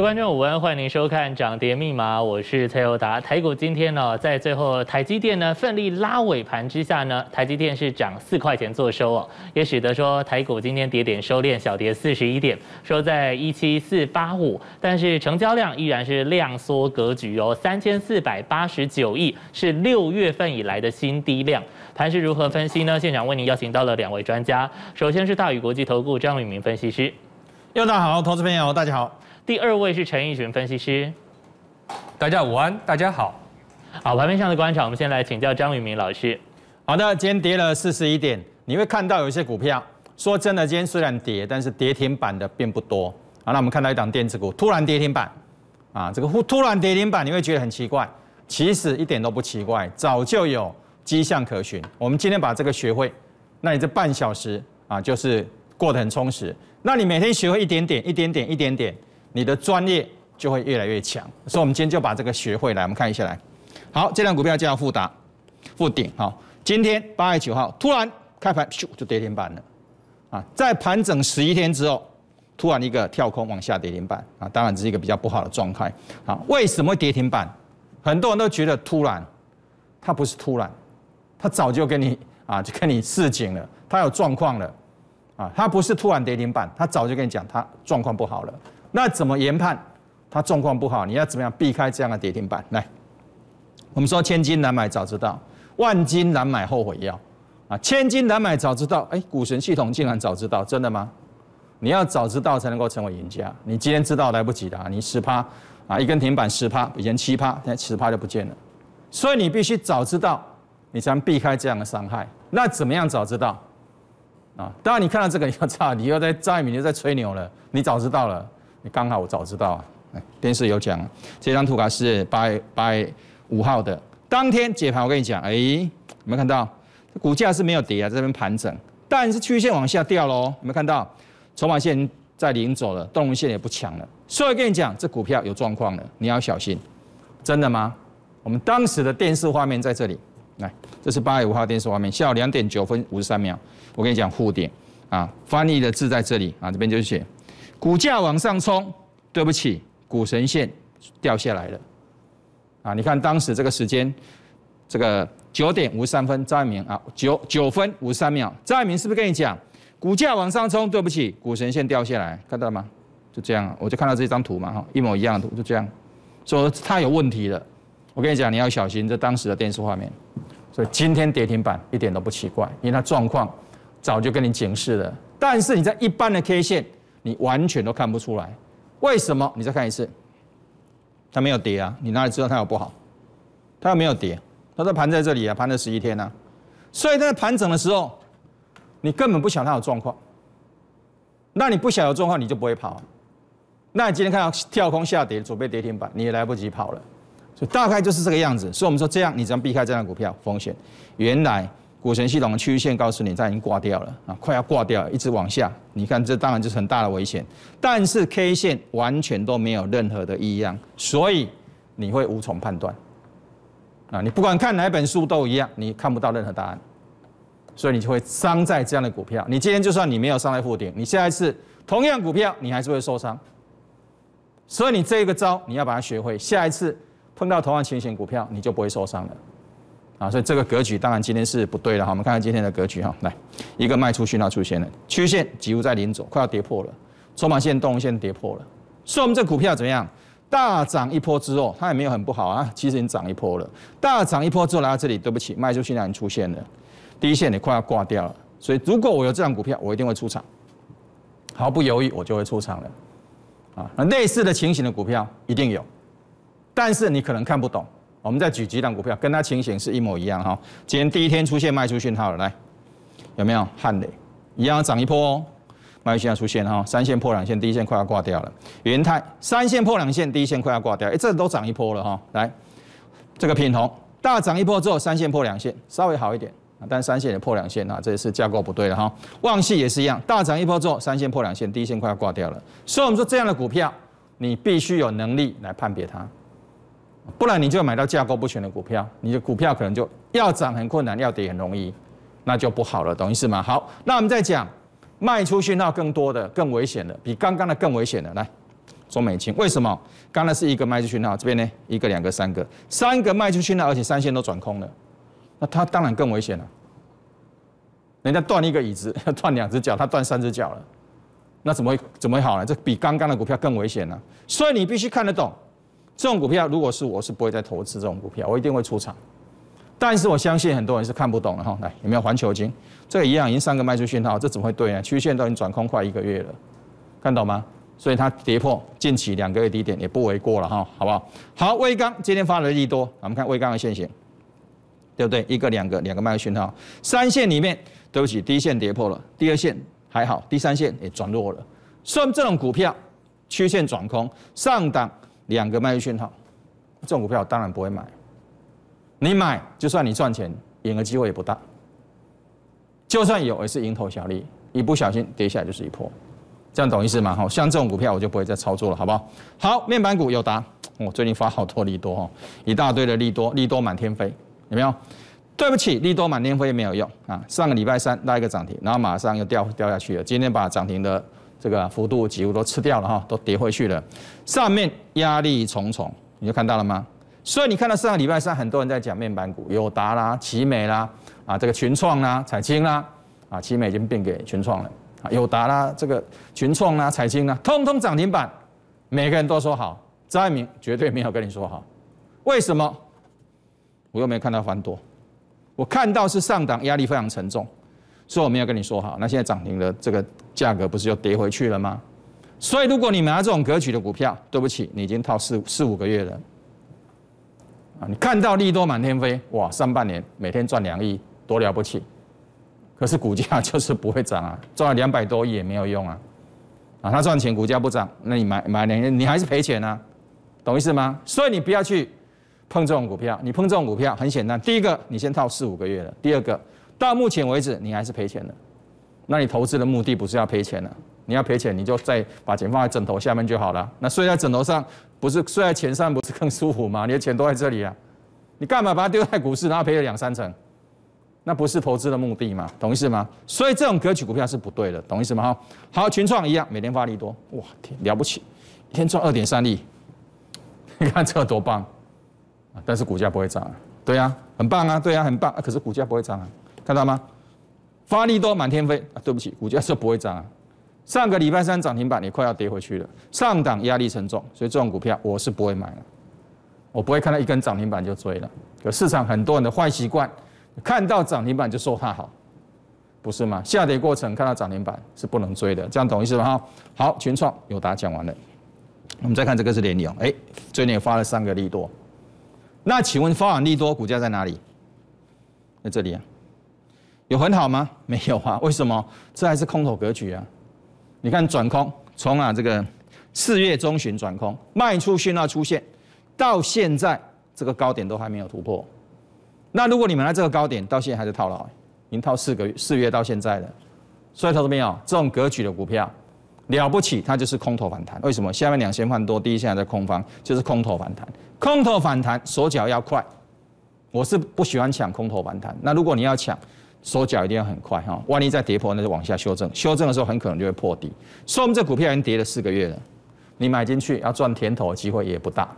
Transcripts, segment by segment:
观众午安，欢迎您收看《涨跌密码》，我是蔡尤达。台股今天呢，在最后台积电呢奋力拉尾盘之下呢，台积电是涨四块钱做收哦，也使得说台股今天跌点收敛，小跌四十一点，收在一七四八五。但是成交量依然是量缩格局哦，三千四百八十九亿是六月份以来的新低量。盘是如何分析呢？现场为您邀请到了两位专家，首先是大宇国际投顾张伟明分析师。又大家好，投资朋友大家好。第二位是陈奕群分析师，大家午安，大家好。好，盘面上的观察，我们先来请教张宇明老师。好，的，今天跌了四十一点，你会看到有一些股票。说真的，今天虽然跌，但是跌停板的并不多。好，那我们看到一档电子股突然跌停板，啊，这个忽突然跌停板，你会觉得很奇怪。其实一点都不奇怪，早就有迹象可循。我们今天把这个学会，那你这半小时啊，就是过得很充实。那你每天学会一点点，一点点，一点点。你的专业就会越来越强，所以我们今天就把这个学会来。我们看一下来，好，这辆股票叫富达富鼎，好，今天八月九号突然开盘，咻就跌停板了啊！在盘整十一天之后，突然一个跳空往下跌停板啊！当然这是一个比较不好的状态啊。为什么跌停板？很多人都觉得突然，它不是突然，它早就跟你啊就跟你示警了，它有状况了啊！它不是突然跌停板，它早就跟你讲它状况不好了。那怎么研判？它状况不好，你要怎么样避开这样的跌停板？来，我们说千金难买早知道，万金难买后悔药啊！千金难买早知道，哎，股神系统竟然早知道，真的吗？你要早知道才能够成为赢家。你今天知道来不及了，你十趴啊，一根停板十趴，以前七趴，现在十趴就不见了。所以你必须早知道，你才能避开这样的伤害。那怎么样早知道？啊，当然你看到这个你要炸，你又在张一鸣又在吹牛了，你早知道了。刚好我早知道啊，哎，电视有讲，这张图卡是八月八五号的，当天解盘我跟你讲，哎，有没有看到股价是没有跌啊，在这边盘整，但是曲线往下掉喽，有没有看到筹码线在领走了，动能线也不强了，所以跟你讲这股票有状况了，你要小心，真的吗？我们当时的电视画面在这里，来，这是八月五号电视画面，下午两点九分五十三秒，我跟你讲护点啊，翻译的字在这里啊，这边就是写。股价往上冲，对不起，股神线掉下来了。啊，你看当时这个时间，这个九点五十三分，张爱民啊，九九分五十三秒，张爱民是不是跟你讲，股价往上冲，对不起，股神线掉下来，看到了吗？就这样，我就看到这张图嘛，哈，一模一样的图，就这样，说它有问题了。我跟你讲，你要小心这当时的电视画面。所以今天跌停板一点都不奇怪，因为它状况早就跟你警示了。但是你在一般的 K 线。你完全都看不出来，为什么？你再看一次，它没有跌啊，你哪里知道它有不好？它又没有跌，它在盘在这里啊，盘了十一天呢，所以在盘整的时候，你根本不想它有状况。那你不想有状况，你就不会跑。那你今天看到跳空下跌，准备跌停板，你也来不及跑了，所以大概就是这个样子。所以我们说，这样你只要避开这档股票风险？原来。股神系统区域线告诉你它已经挂掉了啊，快要挂掉了，一直往下，你看这当然就是很大的危险，但是 K 线完全都没有任何的异样，所以你会无从判断啊，你不管看哪本书都一样，你看不到任何答案，所以你就会伤在这样的股票。你今天就算你没有伤在负顶，你下一次同样股票你还是会受伤，所以你这个招你要把它学会，下一次碰到同样情形股票你就不会受伤了。啊，所以这个格局当然今天是不对的哈。我们看看今天的格局哈，来一个卖出信号出现了，曲线几乎在临走，快要跌破了，筹码线、动线跌破了。所以，我们这股票怎么样？大涨一波之后，它也没有很不好啊，其实已经涨一波了。大涨一波之后来到这里，对不起，卖出信号已经出现了，第一线你快要挂掉了。所以，如果我有这样股票，我一定会出场，毫不犹豫，我就会出场了。啊，那类似的情形的股票一定有，但是你可能看不懂。我们再举几档股票，跟它情形是一模一样哈。今天第一天出现卖出讯号了，来有没有汉磊一样涨一波哦，卖出讯号出现哈，三线破两线，第一线快要挂掉了。云泰三线破两线，第一线快要挂掉了，哎，这都涨一波了哈。来这个品红大涨一波之后，三线破两线，稍微好一点但三线也破两线啊，这也是架构不对了哈。旺系也是一样，大涨一波之后，三线破两线，第一线快要挂掉了。所以，我们说这样的股票，你必须有能力来判别它。不然你就买到架构不全的股票，你的股票可能就要涨很困难，要跌很容易，那就不好了，懂意思吗？好，那我们再讲卖出去那更多的、更危险的，比刚刚的更危险的。来，钟美清，为什么？刚才是一个卖出去那，这边呢一个、两个、三个，三个卖出去那，而且三线都转空了，那它当然更危险了。人家断一个椅子，断两只脚，他断三只脚了，那怎么会怎么会好呢？这比刚刚的股票更危险呢。所以你必须看得懂。这种股票如果是我是不会再投资这种股票，我一定会出场。但是我相信很多人是看不懂的哈。来有没有环球金？这个一样已经三个卖出讯号，这怎么会对呢？曲线都已经转空快一个月了，看懂吗？所以它跌破近期两个月低点也不为过了哈，好不好？好，微钢今天发了一多，我们看微钢的线型，对不对？一个两个两个卖出讯号，三线里面，对不起，第一线跌破了，第二线还好，第三线也转弱了。所以这种股票曲线转空上档。两个卖格讯号，这种股票当然不会买。你买就算你赚钱，赢的机会也不大。就算有，也是蝇头小利，一不小心跌下来就是一波。这样懂意思吗？好，像这种股票我就不会再操作了，好不好？好，面板股有答，我最近发好多利多，哦，一大堆的利多，利多满天飞，有没有？对不起，利多满天飞没有用啊。上个礼拜三拉一个涨停，然后马上又掉掉下去了。今天把涨停的这个幅度几乎都吃掉了哈，都跌回去了，上面压力重重，你就看到了吗？所以你看到上个礼拜三很多人在讲面板股，友达啦、奇美啦，啊，这个群创啦、彩晶啦，啊，奇美已经变给群创了，啊，友达啦、这个群创啦、彩晶啦，通通涨停板，每个人都说好，张爱民绝对没有跟你说好，为什么？我又没有看到翻多，我看到是上档压力非常沉重。所以我没有跟你说好，那现在涨停的这个价格不是又跌回去了吗？所以如果你拿这种格局的股票，对不起，你已经套四四五个月了。啊，你看到利多满天飞，哇，上半年每天赚两亿，多了不起，可是股价就是不会涨啊，赚了两百多亿也没有用啊，啊，他赚钱股价不涨，那你买买两年你还是赔钱啊，懂意思吗？所以你不要去碰这种股票，你碰这种股票很简单，第一个你先套四五个月了，第二个。到目前为止，你还是赔钱的。那你投资的目的不是要赔钱了？你要赔钱，你就再把钱放在枕头下面就好了。那睡在枕头上不是睡在钱上，不是更舒服吗？你的钱都在这里啊，你干嘛把它丢在股市，然后赔了两三成？那不是投资的目的吗？懂意思吗？所以这种格局股票是不对的，懂意思吗？哈，好，群创一样，每天发力多，哇天，了不起，一天赚二点三亿，你看这多棒！但是股价不会涨对呀，很棒啊，对呀，很棒啊，可是股价不会涨啊。看到吗？发力多满天飞啊！对不起，股价是不会涨。上个礼拜三涨停板也快要跌回去了，上档压力沉重，所以这种股票我是不会买了。我不会看到一根涨停板就追了。有市场很多人的坏习惯，看到涨停板就说它好，不是吗？下跌过程看到涨停板是不能追的，这样懂意思吗？哈，好，群创有答讲完了，我们再看这个是联营，哎，近也发了三个利多，那请问发完利多股价在哪里？在这里啊。有很好吗？没有啊，为什么？这还是空头格局啊！你看转空从啊这个四月中旬转空，卖出讯号出现，到现在这个高点都还没有突破。那如果你们在这个高点到现在还是套牢，已经套四个月，四月到现在的，所以投资没有这种格局的股票了不起，它就是空头反弹。为什么？下面两千万多，第一现在在空方，就是空头反弹。空头反弹手脚要快，我是不喜欢抢空头反弹。那如果你要抢，手脚一定要很快哈，万一再跌破，那就往下修正。修正的时候，很可能就会破底。所以我们这股票已经跌了四个月了，你买进去要赚甜头，机会也不大。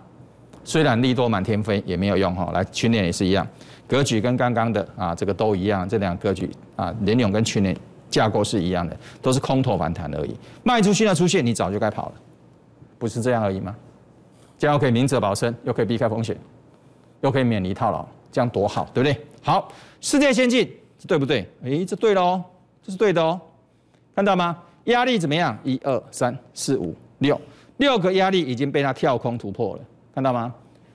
虽然利多满天飞也没有用哈。来，去年也是一样，格局跟刚刚的啊，这个都一样。这两个格局啊，联勇跟去年架构是一样的，都是空头反弹而已。卖出去的出现，你早就该跑了，不是这样而已吗？这样可以明哲保身，又可以避开风险，又可以免离套牢，这样多好，对不对？好，世界先进。对不对？诶，这对了哦，这是对的哦，看到吗？压力怎么样？一二三四五六，六个压力已经被它跳空突破了，看到吗？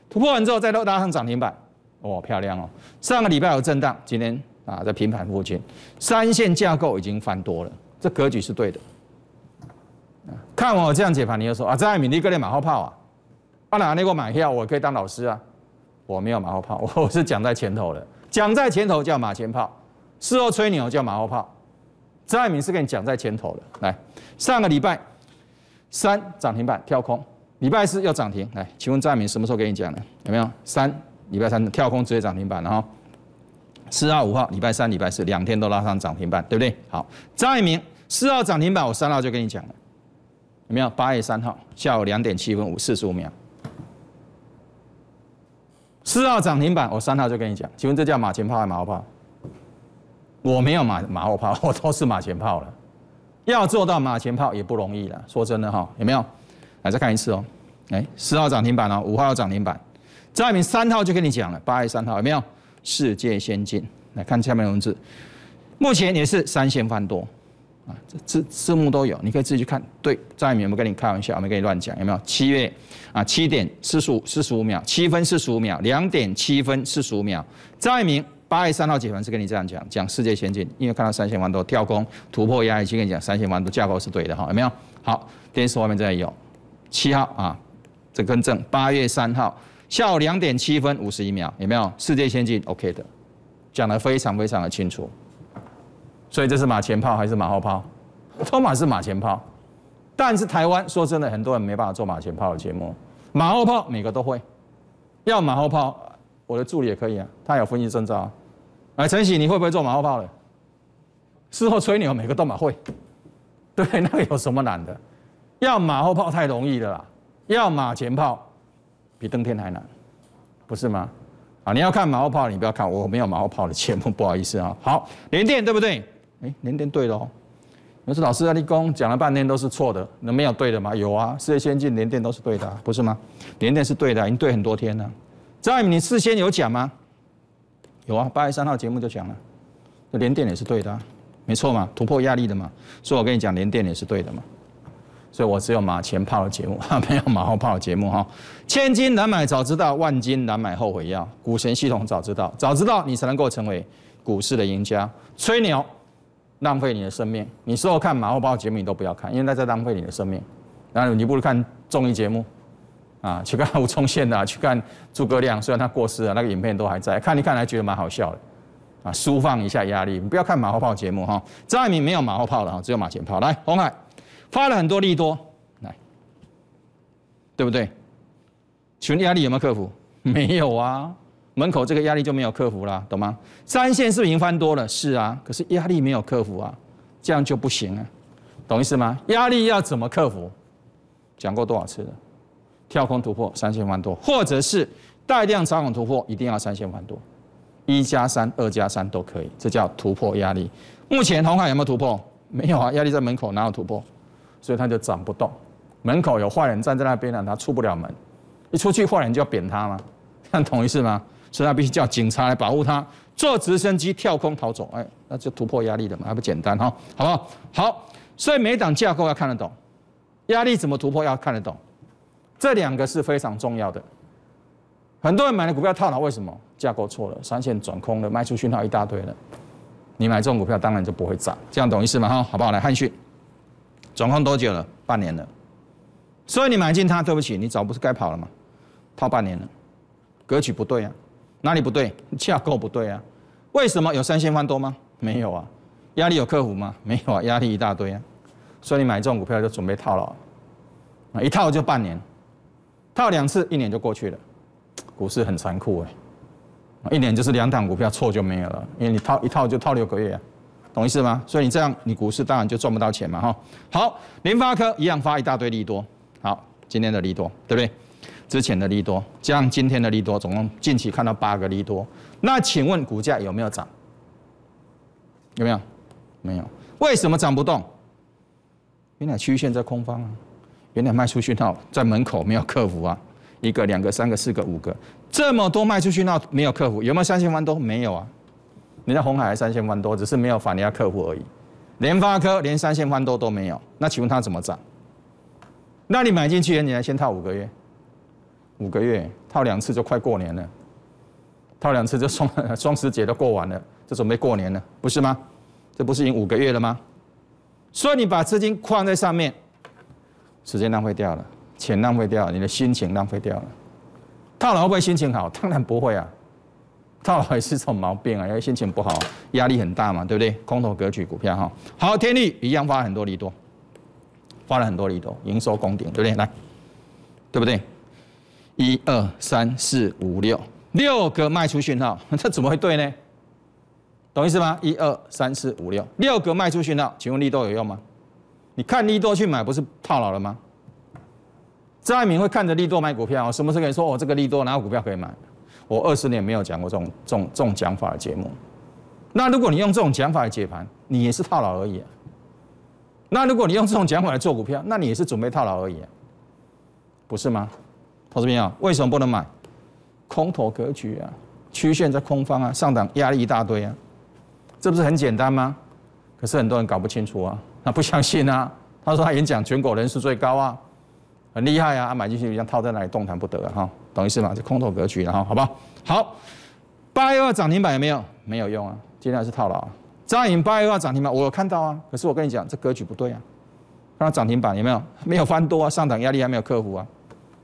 突破完之后再拉上涨停板，哦，漂亮哦！上个礼拜有震荡，今天啊在平盘附近，三线架构已经翻多了，这格局是对的。看我这样解盘，你就说啊，在米你格列马后炮啊，当然那个马票，我可以当老师啊，我没有马后炮，我是讲在前头的，讲在前头叫马前炮。事后吹牛叫马后炮，张爱民是跟你讲在前头的，来，上个礼拜三涨停板跳空，礼拜四要涨停。来，请问张爱民什么时候跟你讲的？有没有？三礼拜三跳空直接涨停板了哈。四号、五号，礼拜三、礼拜四两天都拉上涨停板，对不对？好，张爱民四号涨停板我三号就跟你讲了，有没有？八月三号下午两点七分五四十五秒，四号涨停板我三号就跟你讲。请问这叫马前炮还是马后炮？我没有马马后炮，我都是马前炮了。要做到马前炮也不容易了，说真的哈，有没有？来再看一次哦，哎，四号涨停板哦，五号涨停板。张一民三号就跟你讲了，八月三号有没有？世界先进，来看下面的文字，目前也是三线翻多啊，字字幕都有，你可以自己去看。对，张一鸣没跟你开玩笑，没跟你乱讲，有没有？七月啊，七点四十五四十五秒，七分四十五秒，两点七分四十五秒，张一鸣。八月三号，解盘是跟你这样讲，讲世界先进，因为看到三线房多跳空突破压力去跟你讲三线房多架构是对的哈，有没有？好，电视外面这里有七号啊，这更正，八月三号下午两点七分五十一秒，有没有？世界先进 OK 的，讲的非常非常的清楚，所以这是马前炮还是马后炮？托马是马前炮，但是台湾说真的，很多人没办法做马前炮的节目，马后炮每个都会，要马后炮，我的助理也可以啊，他有分析证照。哎，陈喜，你会不会做马后炮的？事后吹牛，每个都马会，对，那个有什么难的？要马后炮太容易了，要马前炮比登天还难，不是吗？啊，你要看马后炮，你不要看我没有马后炮的节目，不好意思啊。好，连电对不对？哎，连电对喽。我说老师啊，立功讲了半天都是错的，能没有对的吗？有啊，世界先进连电都是对的，不是吗？连电是对的，已经对很多天了。张一鸣，你事先有讲吗？有啊，八月三号节目就讲了，连电也是对的，没错嘛，突破压力的嘛，所以我跟你讲，连电也是对的嘛，所以我只有马前炮的节目，没有马后炮的节目哈。千金难买早知道，万金难买后悔药。股神系统早知道，早知道你才能够成为股市的赢家。吹牛浪费你的生命，你事后看马后炮的节目你都不要看，因为那在浪费你的生命。然后你不如看综艺节目。啊，去看吴宗宪呐，去看诸葛亮，虽然他过世了，那个影片都还在，看一看来觉得蛮好笑的，啊，舒放一下压力，不要看马后炮节目哈，张爱民没有马后炮的哈，只有马前炮。来，洪海发了很多利多，来，对不对？群压力有没有克服？没有啊，门口这个压力就没有克服啦，懂吗？三线是不是已经翻多了？是啊，可是压力没有克服啊，这样就不行啊，懂意思吗？压力要怎么克服？讲过多少次了？跳空突破三千万多，或者是大量长款突破，一定要三千万多，一加三、二加三都可以，这叫突破压力。目前红海有没有突破？没有啊，压力在门口，哪有突破？所以它就涨不动。门口有坏人站在那边，让他出不了门。一出去，坏人就要扁他吗？看同意是吗？所以他必须叫警察来保护他，坐直升机跳空逃走。哎，那就突破压力的嘛，还不简单哈？好不好？好，所以每档架构要看得懂，压力怎么突破要看得懂。这两个是非常重要的。很多人买的股票套牢，为什么？架构错了，三线转空了，卖出讯号一大堆了。你买这种股票当然就不会涨，这样懂意思吗？哈，好不好？来，汉讯，转空多久了？半年了。所以你买进它，对不起，你早不是该跑了吗？套半年了，格局不对啊，哪里不对？架构不对啊。为什么有三千万多吗？没有啊。压力有克服吗？没有啊，压力一大堆啊。所以你买这种股票就准备套牢，啊，一套就半年。套两次，一年就过去了，股市很残酷哎，一年就是两档股票，错就没有了，因为你套一套就套六个月，懂意思吗？所以你这样，你股市当然就赚不到钱嘛哈。好，联发科一样发一大堆利多，好，今天的利多对不对？之前的利多加上今天的利多，总共近期看到八个利多，那请问股价有没有涨？有没有？没有，为什么涨不动？原来趋线在空方啊。原来卖出去那在门口没有客服啊，一个两个三个四个五个这么多卖出去那没有客服，有没有三千万都没有啊？人家红海还三千万多，只是没有反人家客户而已。联发科连三千万多都没有，那请问他怎么涨？那你买进去你还先套五个月，五个月套两次就快过年了，套两次就双 双十节都过完了，就准备过年了，不是吗？这不是已经五个月了吗？所以你把资金框在上面。时间浪费掉了，钱浪费掉了，你的心情浪费掉了。套牢会不会心情好，当然不会啊，套牢也是种毛病啊，因为心情不好，压力很大嘛，对不对？空头格局股票哈，好，天利一样发很多利多，发了很多利多，营收攻顶，对不对？来，对不对？一二三四五六，六个卖出讯号，这怎么会对呢？懂意思吗？一二三四五六，六个卖出讯号，请问利多有用吗？你看利多去买，不是套牢了吗？张爱民会看着利多买股票我什么时候说哦？这个利多哪有股票可以买？我二十年没有讲过这种、这种、这种讲法的节目。那如果你用这种讲法来解盘，你也是套牢而已。那如果你用这种讲法来做股票，那你也是准备套牢而已，不是吗？同志们啊，为什么不能买？空头格局啊，曲线在空方啊，上档压力一大堆啊，这不是很简单吗？可是很多人搞不清楚啊。那不相信啊！他说他演讲全国人数最高啊，很厉害啊！买进去一样套在那里动弹不得了哈，懂意思吗？这空头格局了哈，好不好？好，八月二涨停板有没有？没有用啊！今天还是套牢。张颖八月二涨停板我有看到啊，可是我跟你讲，这格局不对啊。看到涨停板有没有？没有翻多啊，上涨压力还没有克服啊。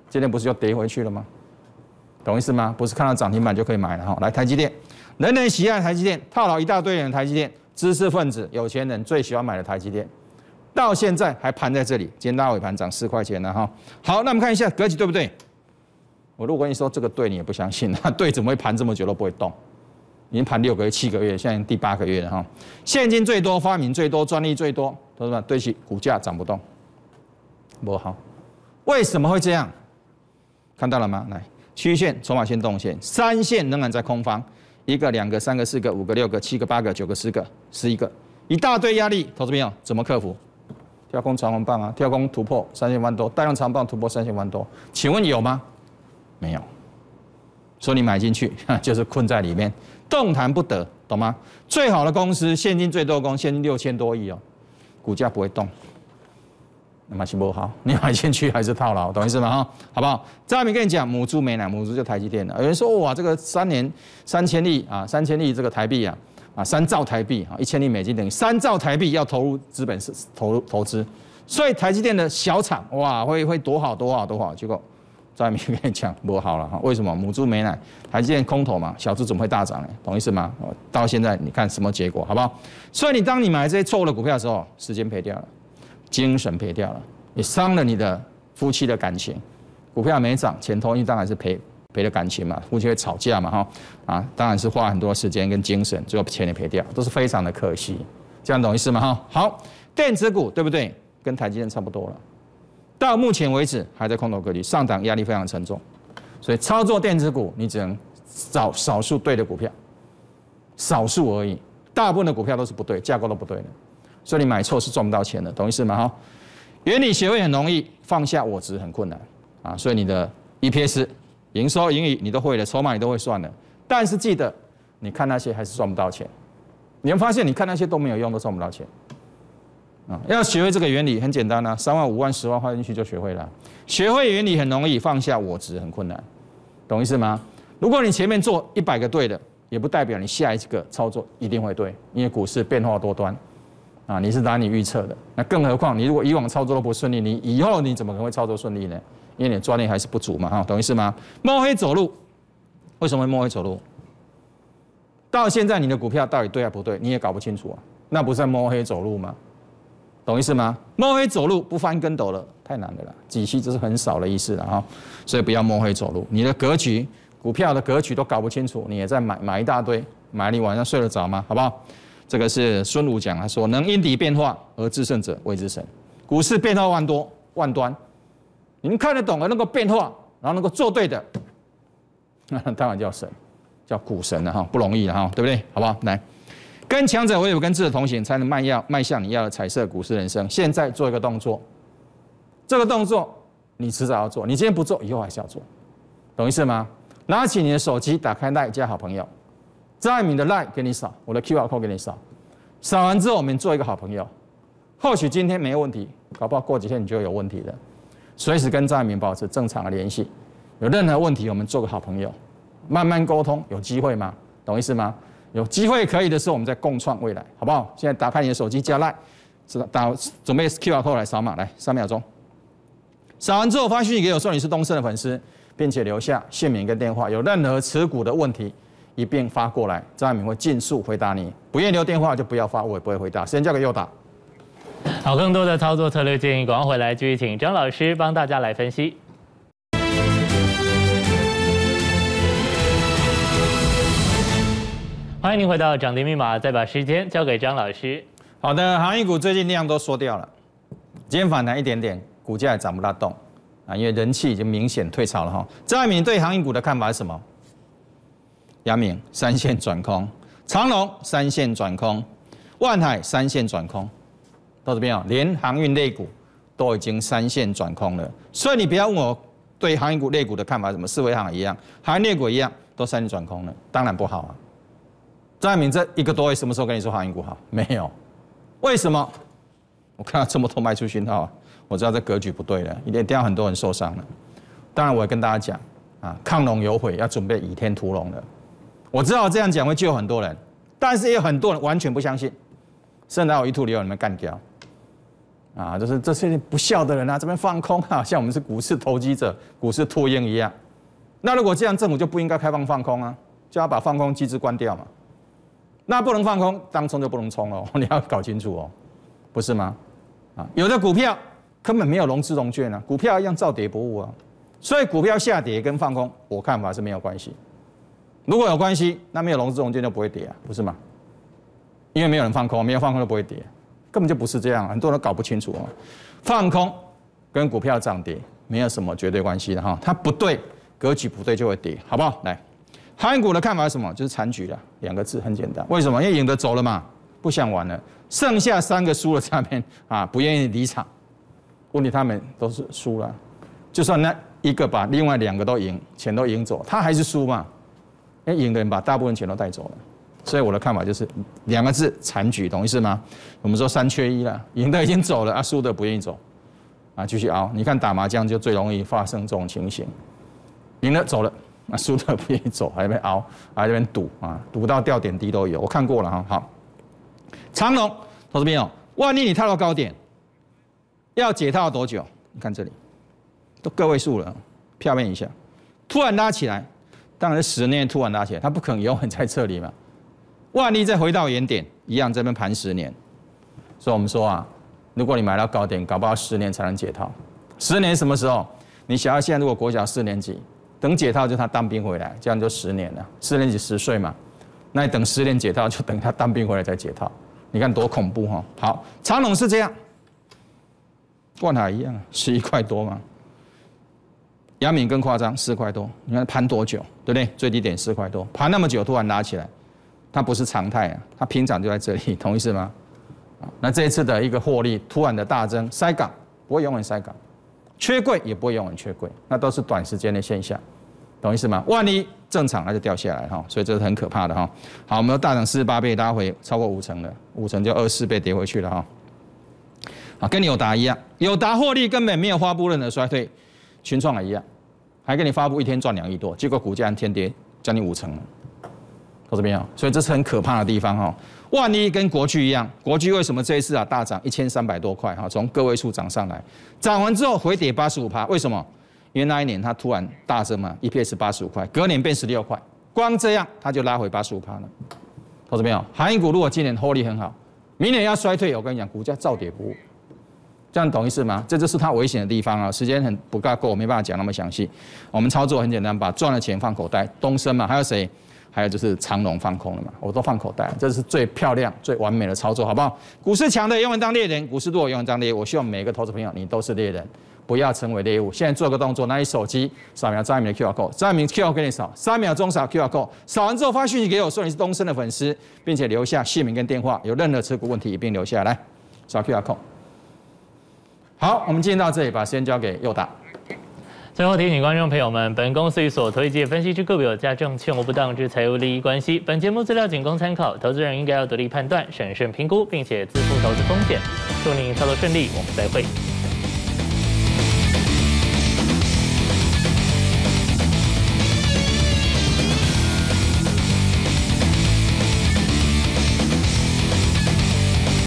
今天不是又跌回去了吗？懂意思吗？不是看到涨停板就可以买了哈。来，台积电，人人喜爱台积电，套牢一大堆人台积电。知识分子、有钱人最喜欢买的台积电，到现在还盘在这里。今天大尾盘涨四块钱了哈。好，那我们看一下格局对不对？我如果跟你说这个对，你也不相信。对，怎么会盘这么久都不会动？已经盘六个月、七个月，现在第八个月了哈。现金最多，发明最多，专利最多，同志们，对其股价涨不动。不好，为什么会这样？看到了吗？来，曲线、筹码线、动线，三线仍然在空方。一个、两个、三个、四个、五个、六个、七个、八个、九个、十个、十一个，一大堆压力，投资朋友怎么克服？跳空长红棒啊，跳空突破三千万多，带量长棒突破三千万多，请问有吗？没有，所以你买进去，就是困在里面，动弹不得，懂吗？最好的公司现金最多，公现金六千多亿哦，股价不会动。那么进不好，你买进去还是套牢，懂意思吗？哈，好不好？张伟跟你讲，母猪没奶，母猪就台积电了。有人说，哇，这个三年三千亿啊，三千亿这个台币啊，啊，三兆台币啊，一千亿美金等于三兆台币要投入资本是投投资，所以台积电的小厂，哇，会会多好多好多好，结果张伟跟你讲不好了哈。为什么母猪没奶？台积电空头嘛，小猪怎么会大涨呢？懂意思吗？到现在你看什么结果？好不好？所以你当你买这些错误的股票的时候，时间赔掉了。精神赔掉了，你伤了你的夫妻的感情，股票没涨，钱投进当然是赔赔了感情嘛，夫妻会吵架嘛，哈啊，当然是花很多时间跟精神，最后钱也赔掉，都是非常的可惜，这样懂意思吗？哈，好，电子股对不对？跟台积电差不多了，到目前为止还在空头格局，上档压力非常沉重，所以操作电子股，你只能找少数对的股票，少数而已，大部分的股票都是不对，架构都不对的。所以你买错是赚不到钱的，懂意思吗？哈，原理学会很容易，放下我值很困难啊。所以你的 EPS、营收、盈余你都会了，筹码你都会算了，但是记得你看那些还是赚不到钱。你会发现你看那些都没有用，都赚不到钱啊。要学会这个原理很简单啊，三万、五万、十万花进去就学会了。学会原理很容易，放下我值很困难，懂意思吗？如果你前面做一百个对的，也不代表你下一个操作一定会对，因为股市变化多端。啊，你是拿你预测的，那更何况你如果以往操作都不顺利，你以后你怎么可能会操作顺利呢？因为你专利还是不足嘛，哈，懂意思吗？摸黑走路，为什么会摸黑走路？到现在你的股票到底对还不对，你也搞不清楚啊，那不是摸黑走路吗？懂意思吗？摸黑走路不翻跟斗了，太难的了，几期只是很少的意思了哈，所以不要摸黑走路，你的格局、股票的格局都搞不清楚，你也在买买一大堆，买你晚上睡得着吗？好不好？这个是孙武讲，他说：“能因敌变化而制胜者，谓之神。”股市变化万多万端，你们看得懂的能够变化，然后能够做对的，那当然叫神，叫股神了哈，不容易了哈，对不对？好不好？来，跟强者唯有跟智者同行，才能迈向迈向你要的彩色股市人生。现在做一个动作，这个动作你迟早要做，你今天不做，以后还是要做，懂意思吗？拿起你的手机，打开那一家加好朋友。张爱民的 line 给你扫，我的 QR code 给你扫，扫完之后我们做一个好朋友。或许今天没问题，搞不好过几天你就有问题了。随时跟张爱民保持正常的联系，有任何问题我们做个好朋友，慢慢沟通，有机会吗？懂意思吗？有机会可以的时候，我们再共创未来，好不好？现在打开你的手机加 line，打准备 QR code 来扫码，来三秒钟。扫完之后发信息给我，说你是东升的粉丝，并且留下姓名跟电话。有任何持股的问题。一并发过来，张爱敏会尽速回答你。不愿意留电话就不要发，我也不会回答。时间交给右打。好，更多的操作策略建议，广快回来续请张老师帮大家来分析。欢迎您回到涨跌密码，再把时间交给张老师。好的，航业股最近量都缩掉了，今天反弹一点点，股价也涨不大动啊，因为人气已经明显退潮了哈。张爱敏对航业股的看法是什么？阳明三线转空，长隆三线转空，万海三线转空，到这边啊，连航运类股都已经三线转空了。所以你不要问我对航运股类股的看法，什么四维航一样，航运类股一样都三线转空了，当然不好啊。张海明这一个多月什么时候跟你说航运股好？没有，为什么？我看到这么多卖出讯号，我知道这格局不对了，一定、一定很多人受伤了。当然，我也跟大家讲啊，抗龙有悔，要准备倚天屠龙了。我知道这样讲会救很多人，但是也有很多人完全不相信，甚至拿我一吐你又你们干掉，啊，就是这些不孝的人啊，这边放空啊，像我们是股市投机者，股市秃鹰一样。那如果这样，政府就不应该开放放空啊，就要把放空机制关掉嘛。那不能放空，当冲就不能冲了，你要搞清楚哦，不是吗？啊，有的股票根本没有融资融券啊，股票一样照跌不误啊。所以股票下跌跟放空，我看法是没有关系。如果有关系，那没有融资融券就不会跌啊，不是吗？因为没有人放空，没有放空就不会跌，根本就不是这样。很多人搞不清楚啊，放空跟股票涨跌没有什么绝对关系的哈，它不对，格局不对就会跌，好不好？来，韩股的看法是什么？就是残局了，两个字很简单。为什么？因为赢的走了嘛，不想玩了，剩下三个输了下面啊，不愿意离场。问题他们都是输了，就算那一个把另外两个都赢，钱都赢走，他还是输嘛。那赢的人把大部分钱都带走了，所以我的看法就是两个字：残局，懂意思吗？我们说三缺一了，赢的已经走了，啊，输的不愿意走，啊，继续熬。你看打麻将就最容易发生这种情形，赢的走了，啊，输的不愿意走，还在那边熬，还在那边赌啊，赌到掉点滴都有。我看过了哈，好，长龙，投资朋友，万一你踏到高点，要解套多久？你看这里都个位数了，漂亮一下，突然拉起来。当然，是十年突然拉起来，它不可能永远在这里嘛。万利再回到原点，一样这边盘十年。所以，我们说啊，如果你买到高点，搞不好十年才能解套。十年什么时候？你想要现在？如果国小四年级，等解套就他当兵回来，这样就十年了。四年级十岁嘛，那你等十年解套，就等他当兵回来再解套。你看多恐怖哈！好，长隆是这样，万海一样，十一块多嘛。杨敏更夸张，四块多，你看盘多久，对不对？最低点四块多，盘那么久，突然拉起来，它不是常态啊，它平常就在这里，懂意思吗？那这一次的一个获利突然的大增，塞港不会永远塞港，缺柜也不会永远缺柜，那都是短时间的现象，懂意思吗？万一正常，那就掉下来哈，所以这是很可怕的哈。好，我们大涨四十八倍，拉回超过五成的，五成就二四倍跌回去了哈。啊，跟你有达一样，有达获利根本没有花布任何衰退。群创也一样，还给你发布一天赚两亿多，结果股价天跌将近五成，同志们啊，所以这是很可怕的地方哈。万一跟国巨一样，国巨为什么这一次啊大涨一千三百多块哈，从个位数涨上来，涨完之后回跌八十五趴，为什么？因为那一年它突然大增嘛，EPS 八十五块，隔年变十六块，光这样它就拉回八十五趴了。同志们啊，航运股如果今年获利很好，明年要衰退，我跟你讲，股价照跌不误。这样懂意思吗？这就是它危险的地方啊！时间很不夠，我没办法讲那么详细。我们操作很简单，把赚的钱放口袋。东升嘛，还有谁？还有就是长龙放空了嘛，我都放口袋。这是最漂亮、最完美的操作，好不好？股市强的英文当猎人，股市弱英文当猎。我希望每个投资朋友你都是猎人，不要成为猎物。现在做个动作，拿你手机扫描张一鸣的 QR code，张一鸣 QR 给你扫，三秒钟扫 QR code，扫完之后发信息给我，说你是东升的粉丝，并且留下姓名跟电话，有任何持股问题一并留下来，扫 QR code。好，我们今天到这里，把时间交给右达。最后提醒观众朋友们，本公司与所推介分析之个别有价证券无不当之财务利益关系。本节目资料仅供参考，投资人应该要独立判断、审慎评估，并且自负投资风险。祝您操作顺利，我们再会。